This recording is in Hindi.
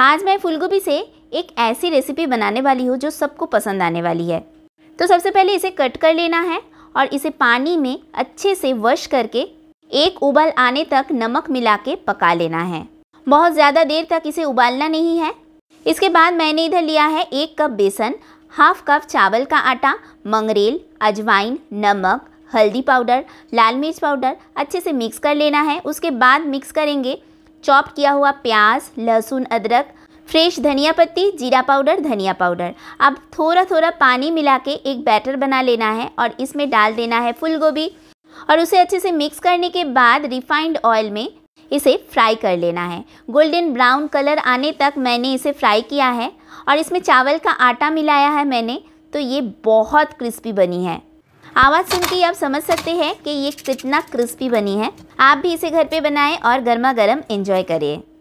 आज मैं फूलगोभी से एक ऐसी रेसिपी बनाने वाली हूँ जो सबको पसंद आने वाली है तो सबसे पहले इसे कट कर लेना है और इसे पानी में अच्छे से वश करके एक उबाल आने तक नमक मिला के पका लेना है बहुत ज़्यादा देर तक इसे उबालना नहीं है इसके बाद मैंने इधर लिया है एक कप बेसन हाफ कप चावल का आटा मंगरेल अजवाइन नमक हल्दी पाउडर लाल मिर्च पाउडर अच्छे से मिक्स कर लेना है उसके बाद मिक्स करेंगे चॉप किया हुआ प्याज लहसुन अदरक फ्रेश धनिया पत्ती जीरा पाउडर धनिया पाउडर अब थोड़ा थोड़ा पानी मिला के एक बैटर बना लेना है और इसमें डाल देना है फूल गोभी और उसे अच्छे से मिक्स करने के बाद रिफाइंड ऑयल में इसे फ्राई कर लेना है गोल्डन ब्राउन कलर आने तक मैंने इसे फ्राई किया है और इसमें चावल का आटा मिलाया है मैंने तो ये बहुत क्रिस्पी बनी है आवाज़ सुन के आप समझ सकते हैं कि ये कितना क्रिस्पी बनी है आप भी इसे घर पे बनाएं और गर्मा गर्म इन्जॉय करें